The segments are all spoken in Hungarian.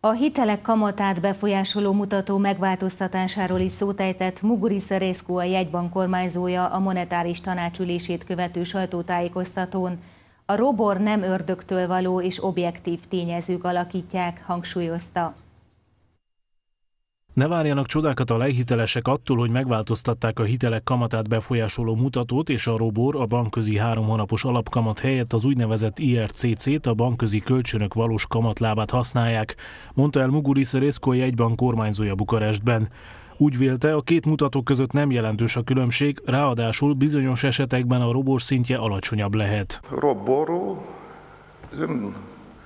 A hitelek kamatát befolyásoló mutató megváltoztatásáról is szótejtett Muguri Szerészkó a jegybank kormányzója a monetáris tanácsülését követő sajtótájékoztatón. A robor nem ördögtől való és objektív tényezők alakítják, hangsúlyozta. Ne várjanak csodákat a lejhitelesek attól, hogy megváltoztatták a hitelek kamatát befolyásoló mutatót és a robor a bankközi három hónapos alapkamat helyett az úgynevezett IRCC-t, a bankközi kölcsönök valós kamatlábát használják, mondta el Muguris Reszko egyban kormányzója Bukarestben. Úgy vélte, a két mutató között nem jelentős a különbség, ráadásul bizonyos esetekben a robor szintje alacsonyabb lehet. Roborul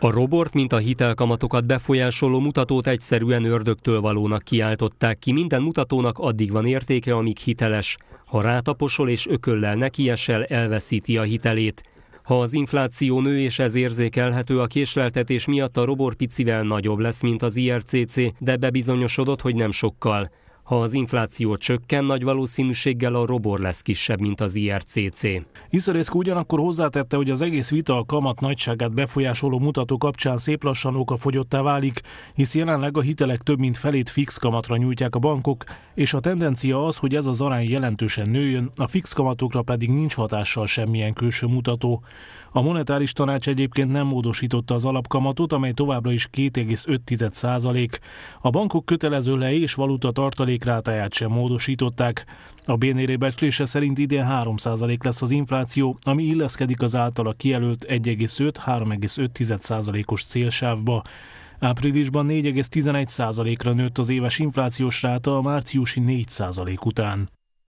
a robort, mint a hitelkamatokat befolyásoló mutatót egyszerűen ördögtől valónak kiáltották ki. Minden mutatónak addig van értéke, amíg hiteles. Ha rátaposol és ököllel nekiesel, elveszíti a hitelét. Ha az infláció nő és ez érzékelhető a késleltetés miatt a robor picivel nagyobb lesz, mint az IRCC, de bebizonyosodott, hogy nem sokkal. Ha az infláció csökken, nagy valószínűséggel a robor lesz kisebb, mint az IRCC. Iszerészko ugyanakkor hozzátette, hogy az egész vita a kamat nagyságát befolyásoló mutató kapcsán szép lassan fogyottá válik, hisz jelenleg a hitelek több mint felét fix kamatra nyújtják a bankok, és a tendencia az, hogy ez az arány jelentősen nőjön, a fix kamatokra pedig nincs hatással semmilyen külső mutató. A monetáris tanács egyébként nem módosította az alapkamatot, amely továbbra is 2,5 százalék. A bankok kötelező le és valuta tartalék rátáját sem módosították. A BNR becslése szerint idén 3% lesz az infláció, ami illeszkedik az általa kijelölt 1,5-3,5%-os célsávba. Áprilisban 4,11%-ra nőtt az éves inflációs ráta a márciusi 4% után.